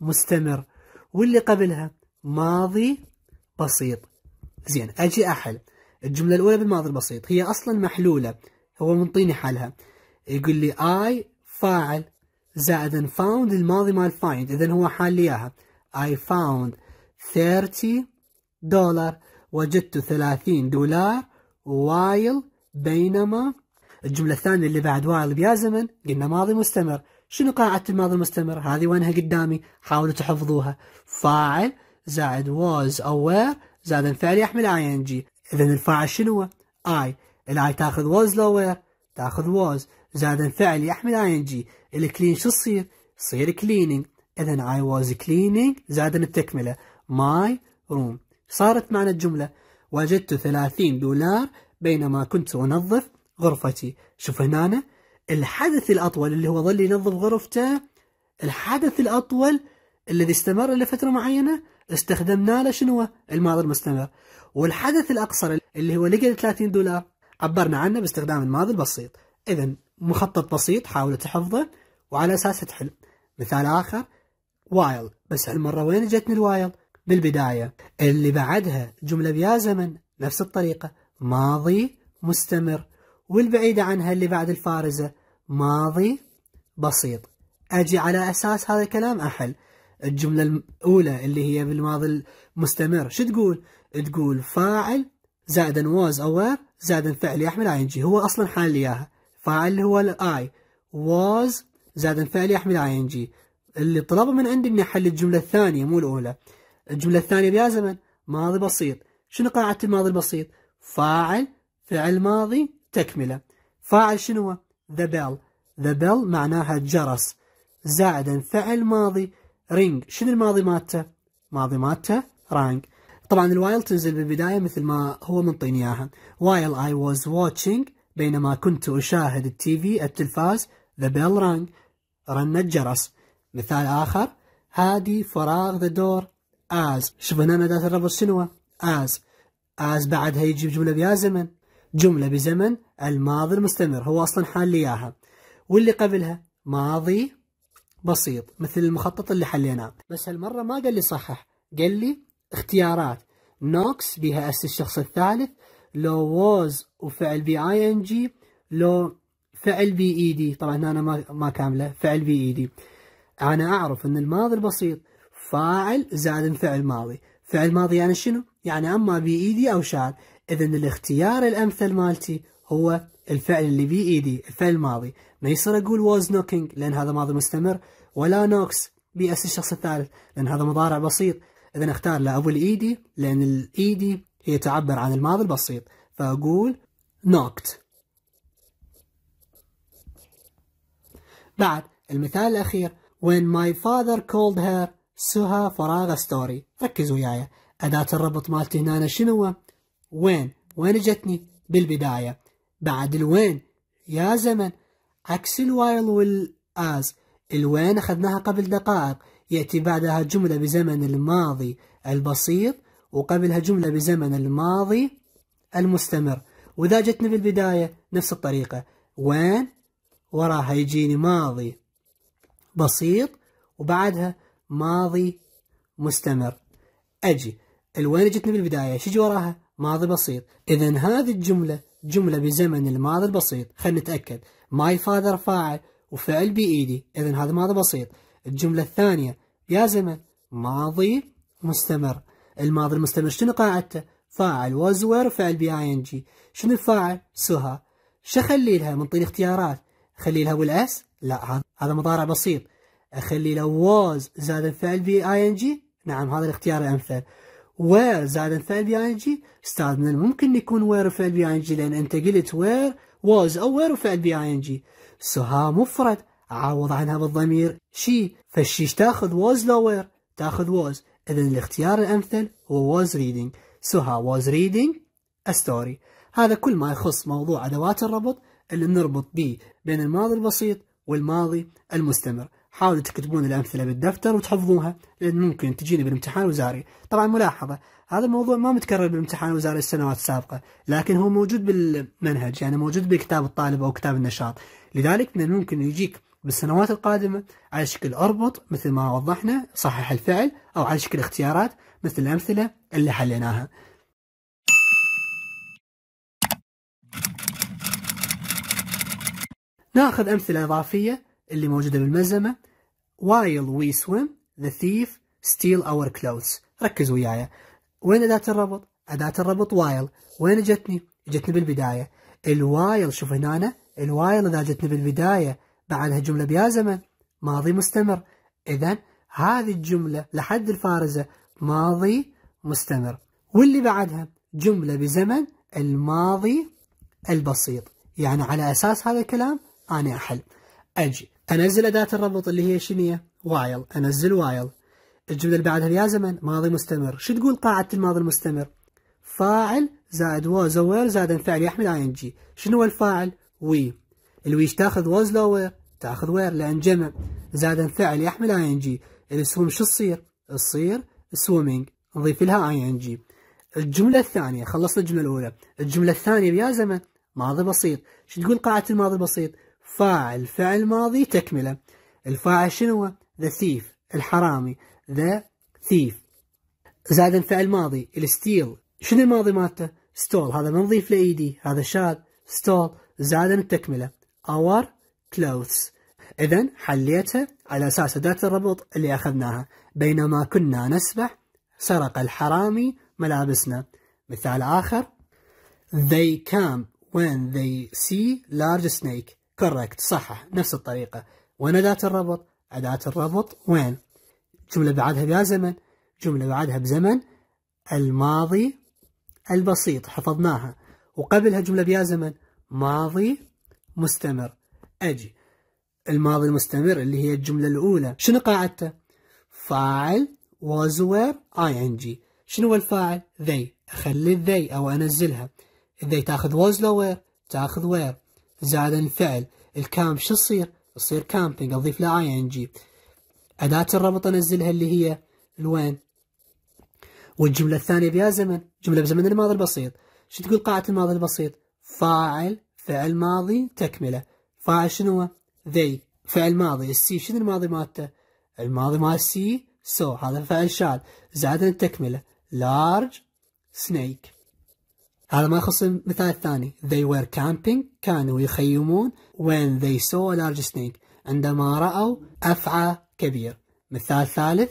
S1: مستمر واللي قبلها ماضي بسيط زين اجي احل الجمله الاولى بالماضي البسيط هي اصلا محلوله هو منطيني حلها يقول لي اي فاعل زائد فاوند الماضي مال فايند إذا هو حال لي إياها I found 30 دولار وجدت 30 دولار وايل بينما الجملة الثانية اللي بعد وايل بيا زمن قلنا ماضي مستمر شنو قاعدة الماضي المستمر هذه وينها قدامي حاولوا تحفظوها فاعل زائد was aware زائد الفعل يحمل ing إذا الفاعل شنو هو I الاي تاخذ was lower تاخذ was زاد فعل يحمل اي ان جي الكلين شو تصير؟ تصير كليننج اذا اي واز كليننج زاد التكمله ماي روم صارت معنا الجمله وجدت 30 دولار بينما كنت انظف غرفتي شوف هنا الحدث الاطول اللي هو ظل ينظف غرفته الحدث الاطول الذي استمر لفتره معينه استخدمنا له شنو الماضي المستمر والحدث الاقصر اللي هو لقى 30 دولار عبرنا عنه باستخدام الماضي البسيط اذا مخطط بسيط حاول تحفظه وعلى اساسه تحل مثال اخر وايل بس هالمره وين جتني الوايل بالبدايه اللي بعدها جمله بيا زمن نفس الطريقه ماضي مستمر والبعيده عنها اللي بعد الفارزه ماضي بسيط اجي على اساس هذا الكلام احل الجمله الاولى اللي هي بالماضي المستمر شو تقول تقول فاعل زائدا was aware زائدا فعل يحمل ing هو اصلا حال لي اياها فاعل هو الاي was زائد فعل يحمل اي ان جي اللي طلبه من عندي اني احل الجمله الثانيه مو الاولى الجمله الثانيه بيا زمن ماضي بسيط شنو قاعده الماضي البسيط فاعل فعل ماضي تكمله فاعل شنو هو the bell the bell معناها جرس زائدا فعل ماضي رينج شنو الماضي مالته ماضي مالته رانج طبعا الوايل تنزل بالبدايه مثل ما هو منطيني اياها while I was watching بينما كنت أشاهد التيفي التلفاز ذا بيل Rang رن الجرس مثال آخر هادي فراغ ذا دور از شوف هنا أداة السنوة شنو از از بعدها يجي جملة بيا زمن جملة بزمن الماضي المستمر هو أصلا حال لي إياها واللي قبلها ماضي بسيط مثل المخطط اللي حليناه بس هالمرة ما قال لي صحح قال لي اختيارات نوكس بها أس الشخص الثالث لو was وفعل بي اي ان جي لو فعل بي اي e دي طبعا هنا ما ما كامله فعل بي اي e دي انا اعرف ان الماضي البسيط فاعل زائد فعل ماضي فعل ماضي يعني شنو يعني اما بي اي e دي او شال اذا الاختيار الامثل مالتي هو الفعل اللي بي اي دي الفعل الماضي ما يصير اقول was knocking لان هذا ماضي مستمر ولا نوكس بي اس الشخص الثالث لان هذا مضارع بسيط اذا اختار لا ابو الايدي لان الايدي هي تعبر عن الماضي البسيط فأقول knocked بعد المثال الأخير When my father called her سها فراغ ستوري ركزوا وياي أداة الربط مالتي هنا شنو وين وين جتني بالبداية بعد الوين يا زمن عكس الوايل والآز الوين أخذناها قبل دقائق يأتي بعدها جملة بزمن الماضي البسيط وقبلها جملة بزمن الماضي المستمر وإذا جتني بالبداية نفس الطريقة وين وراها يجيني ماضي بسيط وبعدها ماضي مستمر أجي الوين جتني بالبداية شو يجي وراها ماضي بسيط إذا هذه الجملة جملة بزمن الماضي البسيط خلينا نتأكد ماي فاذر فاعل وفعل بإيدي إذا هذا ماضي بسيط الجملة الثانية يا زمن ماضي مستمر الماضي المستمر شنو قاعدته فاعل were فعل بي اي ان جي شنو الفاعل سها شو اخلي لها منطيني اختيارات اخلي لها والاس لا هذا هذا مضارع بسيط اخلي لها was زائد فعل بي اي ان جي نعم هذا الاختيار الامثل وير زائد فعل بي اي ان جي استاذ من الممكن يكون وير فعل بي اي ان جي لان انت قلت وير was او وير فعل بي اي ان جي سها مفرد عوض عنها بالضمير شي فالشي تاخذ was لو وير تاخذ was إذا الاختيار الأمثل هو was reading سها was reading a story هذا كل ما يخص موضوع أدوات الربط اللي نربط به بين الماضي البسيط والماضي المستمر حاولوا تكتبون الأمثلة بالدفتر وتحفظوها لأن ممكن تجيني بالامتحان الوزاري طبعا ملاحظة هذا الموضوع ما متكرر بالامتحان الوزاري السنوات السابقة لكن هو موجود بالمنهج يعني موجود بكتاب الطالب أو كتاب النشاط لذلك من الممكن يجيك بالسنوات القادمة على شكل أربط مثل ما وضحنا صحح الفعل أو على شكل اختيارات مثل الأمثلة اللي حليناها ناخذ أمثلة إضافية اللي موجودة بالملزمة while we swim the thief steal our clothes ركز وياي وين أداة الربط؟ أداة الربط while وين جتني؟ جتني بالبداية الوايل شوف هنا الوايل إذا جتني بالبداية بعدها جملة بيا زمن ماضي مستمر إذا هذه الجملة لحد الفارزة ماضي مستمر واللي بعدها جملة بزمن الماضي البسيط يعني على أساس هذا الكلام أنا أحل أجي أنزل أداة الربط اللي هي شنية وايل أنزل وايل الجملة اللي بعدها يا زمن ماضي مستمر شو تقول قاعدة الماضي المستمر فاعل زائد و زائد فعل يحمل اي ان جي شنو هو الفاعل وي الويش تاخذ واز لور تاخذ وير لان جمع زاد فعل يحمل اي ان جي السوم شو تصير؟ تصير سويمنج نضيف لها اي ان جي الجملة الثانية خلصت الجملة الأولى الجملة الثانية بيا زمن ماضي بسيط شو تقول قاعدة الماضي البسيط فاعل فعل ماضي تكملة الفاعل شنو ذا ثيف الحرامي ذا ثيف زاد فعل ماضي الستيل شنو الماضي مالته ستول هذا ما نضيف له ايدي هذا شاد ستول زاد التكملة our clothes إذا حليتها على أساس أداة الربط اللي أخذناها بينما كنا نسبح سرق الحرامي ملابسنا مثال آخر They come when they see large snake correct صح نفس الطريقة وين أداة الربط أداة الربط وين جملة بعدها بها زمن جملة بعدها بزمن الماضي البسيط حفظناها وقبلها جملة بها زمن ماضي مستمر أجي الماضي المستمر اللي هي الجملة الأولى شنو قاعدته؟ فاعل was i ing شنو هو الفاعل؟ they أخلي they أو أنزلها they تاخذ was لو where تاخذ where زاد الفعل الكامب شو يصير يصير كامبينج أضيف له ان ing أداة الربط أنزلها اللي هي الوين والجملة الثانية بيا زمن جملة بزمن الماضي البسيط شو تقول قاعدة الماضي البسيط؟ فاعل فعل ماضي تكملة فاعل شنو they فعل ماضي السي شنو الماضي مالته الماضي مال السي سو هذا فعل شال زادنا التكملة large snake هذا ما يخص المثال الثاني they were camping كانوا يخيمون when they saw a large snake عندما رأوا أفعى كبير مثال ثالث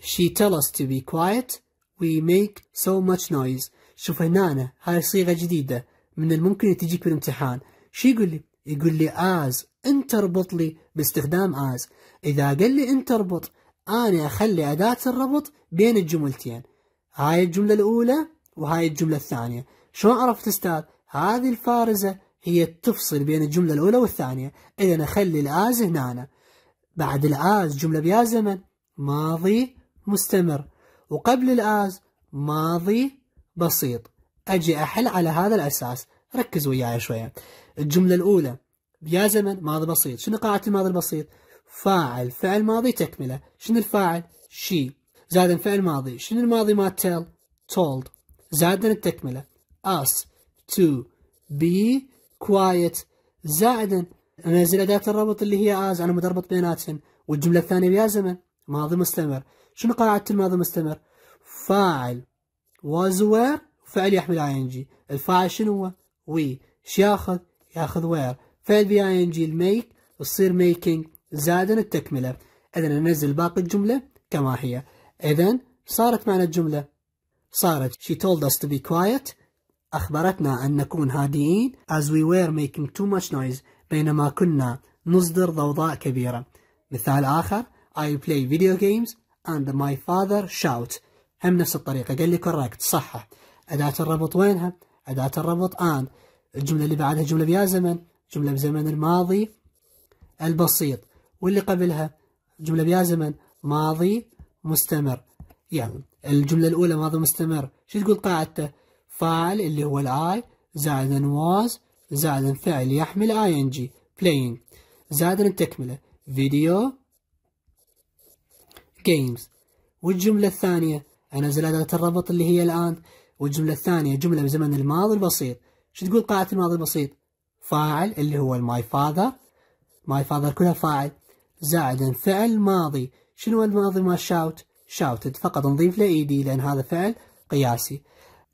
S1: she tell us to be quiet we make so much noise شوف هنا هاي صيغة جديدة من الممكن تجيك في الامتحان شو يقول لي يقول لي از انت اربط لي باستخدام از اذا قال لي انت اربط انا اخلي اداه الربط بين الجملتين هاي الجمله الاولى وهاي الجمله الثانيه شلون عرفت استاذ هذه الفارزه هي تفصل بين الجمله الاولى والثانيه اذا اخلي الاز هنا أنا. بعد الاز جمله بيا زمن ماضي مستمر وقبل الاز ماضي بسيط أجي أحل على هذا الأساس ركز وياي شوية الجملة الأولى يا زمن ماضي بسيط شنو قاعدة الماضي البسيط فاعل فعل ماضي تكملة شنو الفاعل شي زاد فعل ماضي شنو الماضي مال تيل تولد زاد التكملة اس تو بي كوايت زائدا انزل اداة الربط اللي هي از انا متربط بيناتهم والجملة الثانية بيا زمن ماضي مستمر شنو قاعدة الماضي مستمر فاعل was were فعل يحمل اي ان جي الفاعل شنو هو وي ايش ياخذ ياخذ وير فعل بي اي ان جي الميك تصير ميكينج زائد التكمله اذا ننزل باقي الجمله كما هي اذا صارت معنا الجمله صارت she told us to be quiet أخبرتنا أن نكون هادئين as we were making too much noise بينما كنا نصدر ضوضاء كبيرة مثال آخر I play video games and my father shout هم نفس الطريقة قال لي correct صحه أداة الربط وينها؟ أداة الربط آن الجملة اللي بعدها جملة بيا زمن جملة بزمن الماضي البسيط واللي قبلها جملة بيا زمن ماضي مستمر يعني الجملة الأولى ماضي مستمر شو تقول قاعدته؟ فاعل اللي هو الآي زائد واز زائد فعل يحمل آي إن جي playing زائد التكملة فيديو جيمز والجملة الثانية أنزل أداة الربط اللي هي الآن والجملة الثانية جملة بزمن الماضي البسيط شو تقول قاعدة الماضي البسيط فاعل اللي هو الماي فاذر ماي فاذر كلها فاعل زائد فعل ماضي شنو الماضي مال شاوت شاوتد فقط نضيف له ايدي لان هذا فعل قياسي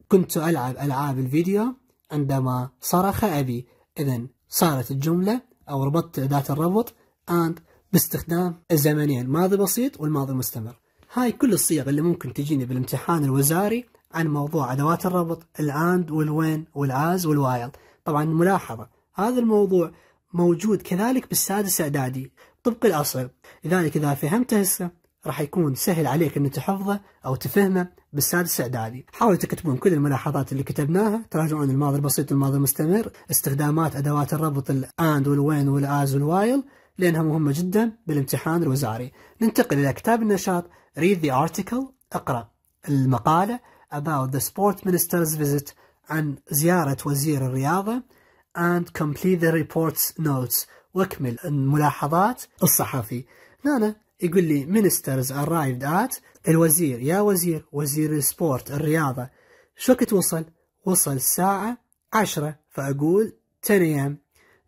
S1: كنت العب العاب الفيديو عندما صرخ ابي اذا صارت الجملة او ربطت ذات الربط and باستخدام الزمنين ماضي بسيط والماضي مستمر هاي كل الصيغ اللي ممكن تجيني بالامتحان الوزاري عن موضوع أدوات الربط الاند والوين والعاز والوايل طبعا ملاحظة هذا الموضوع موجود كذلك بالسادس إعدادي طبق الأصل لذلك إذا فهمته هسه راح يكون سهل عليك أن تحفظه أو تفهمه بالسادس إعدادي حاولوا تكتبون كل الملاحظات اللي كتبناها تراجعون الماضي البسيط والماضي المستمر استخدامات أدوات الربط الآند والوين والآز والوايل لأنها مهمة جدا بالامتحان الوزاري ننتقل إلى كتاب النشاط Read the article اقرأ المقالة about the sport minister's visit عن زيارة وزير الرياضة and complete the report's notes واكمل الملاحظات الصحفي نانا يقول لي ministers arrived at الوزير يا وزير وزير السبورت الرياضة شو وقت وصل؟ وصل الساعة عشرة فأقول 10 am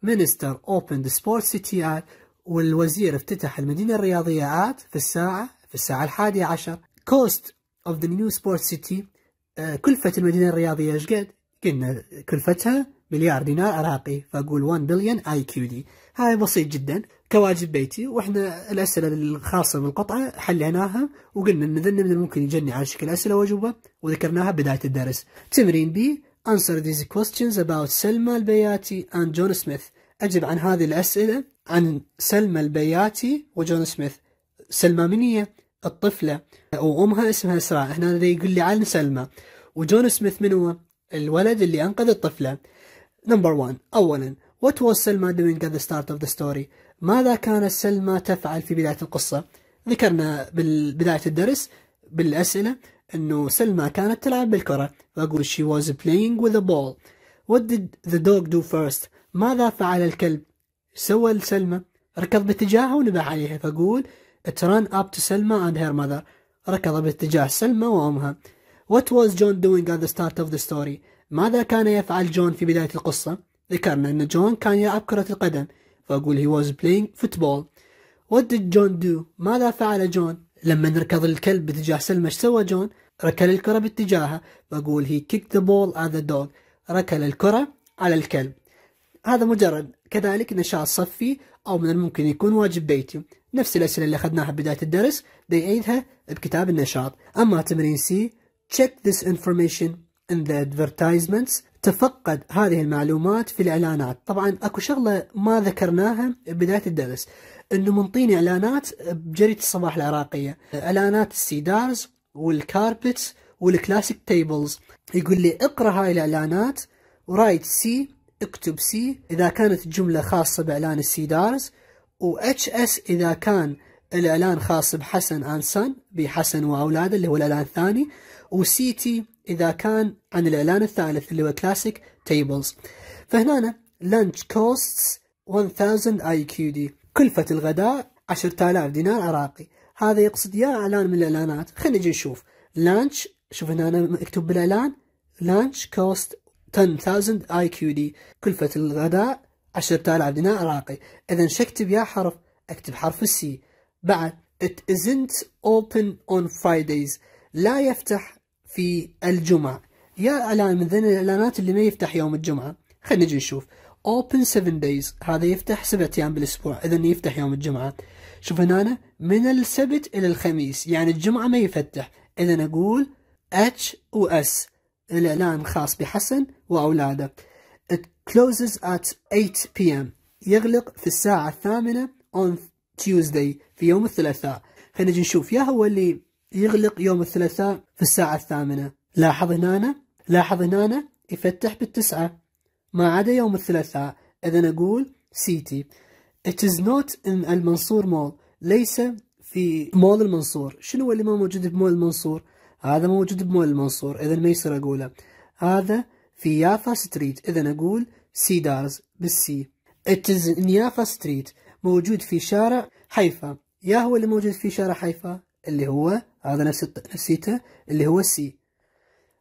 S1: minister opened the sports city at والوزير افتتح المدينة الرياضية at في الساعة في الساعة الحادية عشر cost of the new sports city آه، كلفة المدينة الرياضية ايش قد؟ قلنا كلفتها مليار دينار عراقي فأقول 1 بليون اي كيو دي هاي بسيط جدا كواجب بيتي واحنا الأسئلة الخاصة بالقطعة حليناها وقلنا أن ذن من الممكن يجني على شكل أسئلة وأجوبة وذكرناها بداية الدرس تمرين بي answer these questions about سلمى البياتي and جون سميث أجب عن هذه الأسئلة عن سلمى البياتي وجون سميث سلمى من هي؟ الطفلة وأمها اسمها إسراء هنا يقول لي عن سلمى وجون سميث من هو؟ الولد اللي أنقذ الطفلة نمبر 1 أولا What was سلمى doing at the start of the story؟ ماذا كانت سلمى تفعل في بداية القصة؟ ذكرنا بداية الدرس بالأسئلة أنه سلمى كانت تلعب بالكرة فأقول she was playing with a ball What did the dog do first؟ ماذا فعل الكلب؟ سوى لسلمى ركض باتجاهها ونبه عليها فأقول تران اب تو سلمى اند هير ماذر ركض باتجاه سلمى وامها What was John doing at the start of the story? ماذا كان يفعل جون في بداية القصة؟ ذكرنا أن جون كان يلعب كرة القدم فأقول he was playing football What did John do? ماذا فعل جون؟ لما ركض الكلب باتجاه سلمى ايش سوى جون؟ ركل الكرة باتجاهها فأقول he kicked the ball at the dog ركل الكرة على الكلب هذا مجرد كذلك نشاط صفي أو من الممكن يكون واجب بيتي نفس الأسئلة اللي أخذناها بداية الدرس بيعيدها بكتاب النشاط أما تمرين سي check this information in the advertisements تفقد هذه المعلومات في الإعلانات طبعا أكو شغلة ما ذكرناها بداية الدرس أنه منطين إعلانات بجريدة الصباح العراقية إعلانات السيدارز والكاربتس والكلاسيك تيبلز يقول لي اقرأ هاي الإعلانات ورايت سي اكتب سي إذا كانت الجملة خاصة بإعلان السيدارز و اتش اس إذا كان الإعلان خاص بحسن أند سن بحسن وأولاده اللي هو الإعلان الثاني و سي تي إذا كان عن الإعلان الثالث اللي هو كلاسيك تيبلز فهنا لانش كوستس 1000 اي كيو دي كلفة الغداء 10000 دينار عراقي هذا يقصد يا اعلان من الاعلانات خلينا نجي نشوف لانش شوف هنا انا مكتوب بالاعلان لانش كوست 10000 اي كيو دي كلفة الغداء 10000 دينار عراقي اذا شكتب يا حرف اكتب حرف السي بعد it isn't open on Fridays لا يفتح في الجمعة يا اعلان من ذن الاعلانات اللي ما يفتح يوم الجمعة خلينا نجي نشوف open 7 days هذا يفتح سبعة ايام بالاسبوع اذا يفتح يوم الجمعة شوف هنا من السبت الى الخميس يعني الجمعة ما يفتح اذا اقول اتش و اس الإعلان خاص بحسن وأولاده It closes at 8 p.m. يغلق في الساعة الثامنة on Tuesday في يوم الثلاثاء خلينا نجي نشوف يا هو اللي يغلق يوم الثلاثاء في الساعة الثامنة لاحظ هنا لاحظ هنا يفتح بالتسعة ما عدا يوم الثلاثاء إذا أقول سيتي It is not in المنصور مول ليس في مول المنصور شنو اللي ما موجود بمول المنصور هذا موجود بمول المنصور إذا ما يصير أقوله هذا في يافا ستريت إذا أقول سيدارز بالسي اتز يافا ستريت موجود في شارع حيفا يا هو اللي موجود في شارع حيفا اللي هو هذا نفس نفسيته اللي هو السي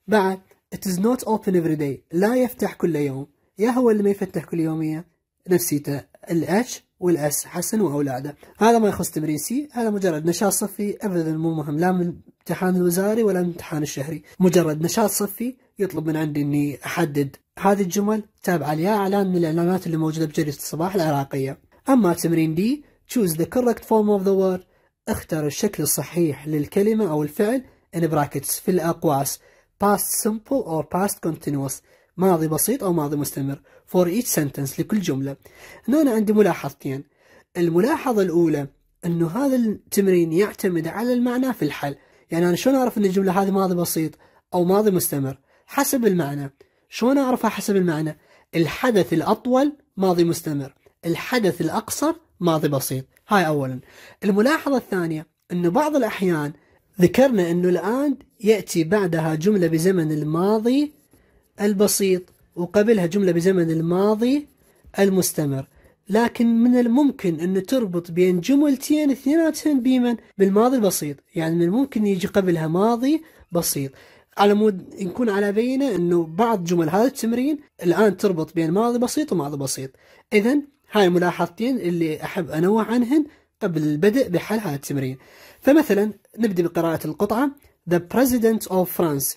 S1: بعد it is not open every day لا يفتح كل يوم يا هو اللي ما يفتح كل يومية نفسيته الاتش والأس حسن واولاده هذا ما يخص تمرين سي هذا مجرد نشاط صفي أبدا مو مهم لا من امتحان الوزاري ولا من امتحان الشهري مجرد نشاط صفي يطلب من عندي أني أحدد هذه الجمل تابعة لها إعلان من الإعلانات اللي موجودة بجريدة الصباح العراقية أما تمرين دي choose the correct form of the word اختر الشكل الصحيح للكلمة أو الفعل in brackets في الأقواس past simple or past continuous ماضي بسيط أو ماضي مستمر فور each sentence لكل جملة هنا أنا عندي ملاحظتين الملاحظة الأولى أنه هذا التمرين يعتمد على المعنى في الحل يعني أنا شلون أعرف أن الجملة هذه ماضي بسيط أو ماضي مستمر حسب المعنى شلون أعرفها حسب المعنى الحدث الأطول ماضي مستمر الحدث الأقصر ماضي بسيط هاي أولا الملاحظة الثانية أنه بعض الأحيان ذكرنا أنه الآن يأتي بعدها جملة بزمن الماضي البسيط وقبلها جملة بزمن الماضي المستمر لكن من الممكن أن تربط بين جملتين اثنيناتهم بمن بالماضي البسيط يعني من الممكن يجي قبلها ماضي بسيط على مود نكون على بينة أنه بعض جمل هذا التمرين الآن تربط بين ماضي بسيط وماضي بسيط إذا هاي الملاحظتين اللي أحب أنوه عنهن قبل البدء بحل هذا التمرين فمثلا نبدأ بقراءة القطعة The President of France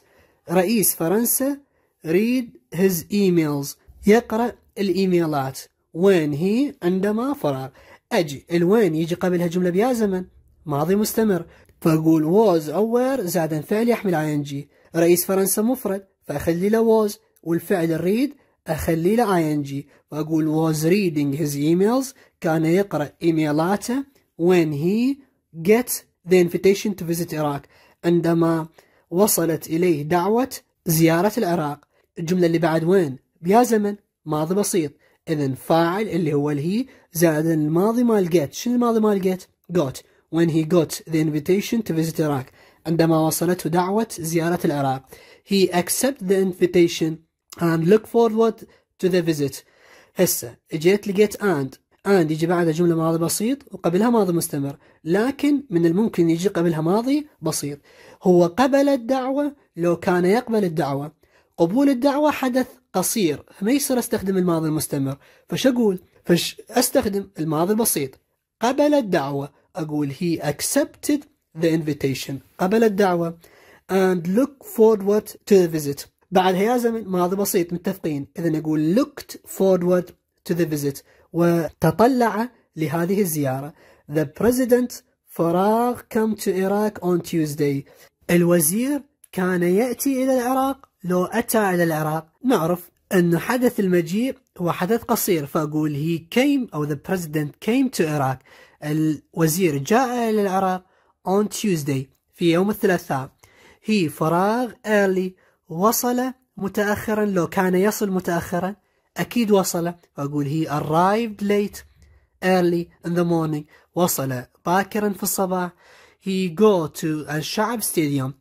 S1: رئيس فرنسا read his emails يقرأ الإيميلات when he عندما فراغ أجي الوين يجي قبلها جملة بيا زمن ماضي مستمر فأقول was أو were زادا فعل يحمل ing رئيس فرنسا مفرد فأخلي له was والفعل read أخلي له ing فأقول was reading his emails كان يقرأ إيميلاته when he get the invitation to visit Iraq عندما وصلت إليه دعوة زيارة العراق الجملة اللي بعد وين بيا زمن ماضي بسيط إذا فاعل اللي هو الهي زائد الماضي مال جيت شنو الماضي مال جيت got when he got the invitation to visit Iraq عندما وصلته دعوة زيارة العراق he accepted the invitation and look forward to the visit هسه اجيت لقيت and and يجي بعدها جملة ماضي بسيط وقبلها ماضي مستمر لكن من الممكن يجي قبلها ماضي بسيط هو قبل الدعوة لو كان يقبل الدعوة قبول الدعوة حدث قصير ما يصير استخدم الماضي المستمر فش اقول فش استخدم الماضي البسيط قبل الدعوة اقول he accepted the invitation قبل الدعوة and look forward to the visit بعدها يا زمن ماضي بسيط متفقين اذا اقول looked forward to the visit وتطلع لهذه الزيارة the president فراغ come to Iraq on Tuesday الوزير كان يأتي إلى العراق لو أتى إلى العراق نعرف أن حدث المجيء هو حدث قصير فأقول he came أو the president came to Iraq الوزير جاء إلى العراق on Tuesday في يوم الثلاثاء he فراغ early وصل متأخرا لو كان يصل متأخرا أكيد وصل فأقول he arrived late early in the morning وصل باكرا في الصباح he go to الشعب stadium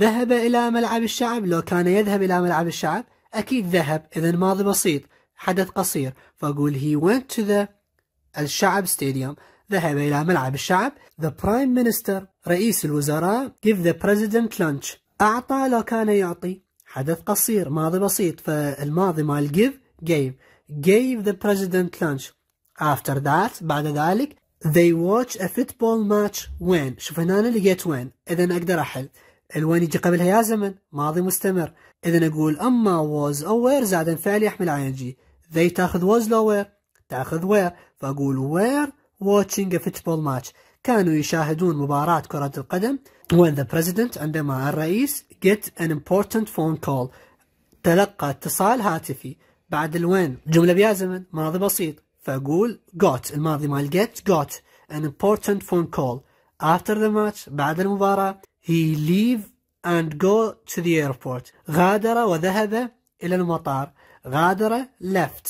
S1: ذهب إلى ملعب الشعب لو كان يذهب إلى ملعب الشعب أكيد ذهب إذا ماضي بسيط حدث قصير فأقول he went to the الشعب stadium ذهب إلى ملعب الشعب the prime minister رئيس الوزراء give the president lunch أعطى لو كان يعطي حدث قصير ماضي بسيط فالماضي مال give gave gave the president lunch after that بعد ذلك they watch a football match when شوف هنا لقيت when إذا أقدر أحل الوان يجي قبلها يا زمن ماضي مستمر إذا نقول أما was أو where زائد فعل يحمل ing they تاخذ was لو where تاخذ where فأقول where watching a football match كانوا يشاهدون مباراة كرة القدم when the president عندما الرئيس get an important phone call تلقى اتصال هاتفي بعد الوين جملة بيا زمن ماضي بسيط فأقول got الماضي مال get got an important phone call after the match بعد المباراة He leave and go to the airport. غادر وذهب إلى المطار. غادر left.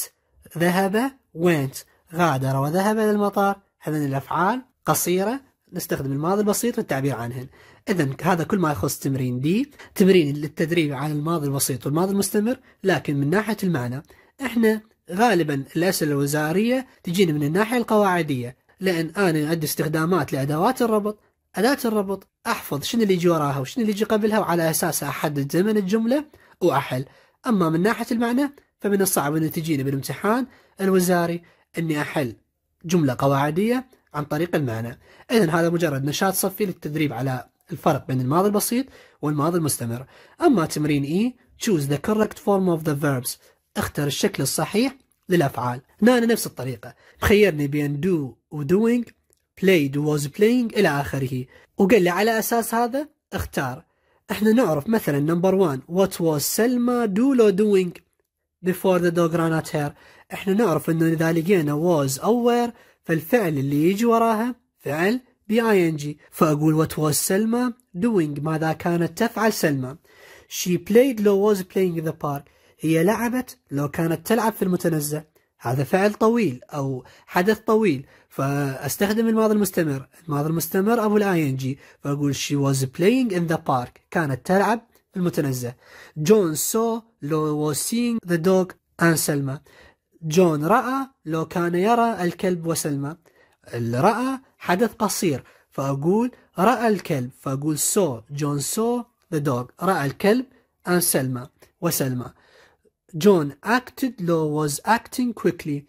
S1: ذهب went. غادر وذهب إلى المطار. هذين الأفعال قصيرة نستخدم الماضي البسيط للتعبير عنهن. إذا هذا كل ما يخص تمرين دي، تمرين للتدريب على الماضي البسيط والماضي المستمر، لكن من ناحية المعنى، احنا غالبا الأسئلة الوزارية تجينا من الناحية القواعدية، لأن أنا عندي استخدامات لأدوات الربط أداة الربط أحفظ شنو اللي يجي وراها وشنو اللي يجي قبلها وعلى أساسها أحدد زمن الجملة وأحل أما من ناحية المعنى فمن الصعب أن تجيني بالامتحان الوزاري أني أحل جملة قواعدية عن طريق المعنى إذا هذا مجرد نشاط صفي للتدريب على الفرق بين الماضي البسيط والماضي المستمر أما تمرين إي e، choose the correct form of the verbs اختر الشكل الصحيح للأفعال هنا نفس الطريقة خيرني بين do و doing played was playing إلى آخره وقال لي على أساس هذا اختار احنا نعرف مثلا نمبر 1 what was سلمى دولو doing before the dog ran at her احنا نعرف انه اذا لقينا was او were فالفعل اللي يجي وراها فعل بي ing فاقول what was سلمى doing ماذا كانت تفعل سلمى she played لو was playing the park هي لعبت لو كانت تلعب في المتنزه هذا فعل طويل او حدث طويل فاستخدم الماضي المستمر الماضي المستمر ابو الاي ان جي فاقول she was playing in the park كانت تلعب في المتنزه جون سو لو was seeing the dog and سلمى جون راى لو كان يرى الكلب وسلمى راى حدث قصير فاقول راى الكلب فاقول سو جون سو ذا دوغ راى الكلب and سلمى وسلمى جون acted لو was acting quickly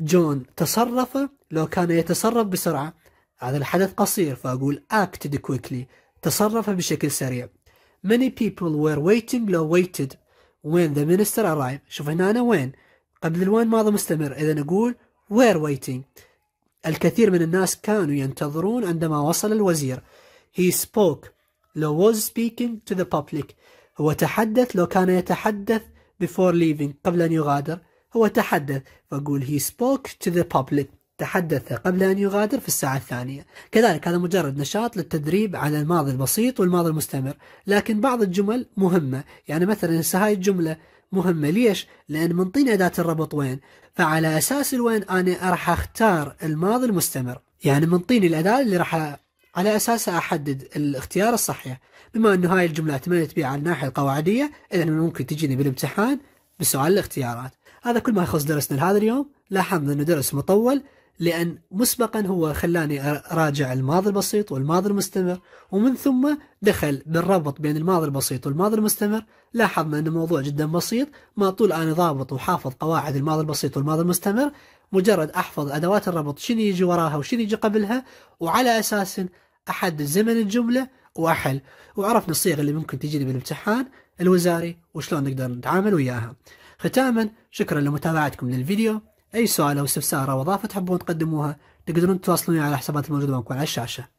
S1: جون تصرف لو كان يتصرف بسرعة هذا الحدث قصير فأقول acted quickly تصرف بشكل سريع many people were waiting لو waited when the minister arrived شوف هنا أنا وين قبل الوين ماضي مستمر إذا نقول were waiting الكثير من الناس كانوا ينتظرون عندما وصل الوزير he spoke لو was speaking to the public هو تحدث لو كان يتحدث before leaving قبل أن يغادر هو تحدث فأقول he spoke to the public تحدث قبل أن يغادر في الساعة الثانية كذلك هذا مجرد نشاط للتدريب على الماضي البسيط والماضي المستمر لكن بعض الجمل مهمة يعني مثلا هاي الجملة مهمة ليش؟ لأن منطيني أداة الربط وين؟ فعلى أساس الوين أنا راح أختار الماضي المستمر يعني منطيني الأداة اللي راح على أساسها أحدد الاختيار الصحيح بما أنه هاي الجملة اعتمدت بها على الناحية القواعدية إذا ممكن تجيني بالامتحان بسؤال الاختيارات هذا كل ما يخص درسنا لهذا اليوم لاحظنا انه درس مطول لان مسبقا هو خلاني اراجع الماضي البسيط والماضي المستمر ومن ثم دخل بالربط بين الماضي البسيط والماضي المستمر لاحظنا ان الموضوع جدا بسيط ما طول انا ضابط وحافظ قواعد الماضي البسيط والماضي المستمر مجرد احفظ ادوات الربط شنو يجي وراها وشنو يجي قبلها وعلى اساس احدد زمن الجمله واحل وعرفنا الصيغ اللي ممكن تجيني بالامتحان الوزاري وشلون نقدر نتعامل وياها ختاما شكرا لمتابعتكم للفيديو أي سؤال أو استفسار أو إضافة تحبون تقدموها تقدرون تتواصلون على الحسابات الموجودة معكم على الشاشة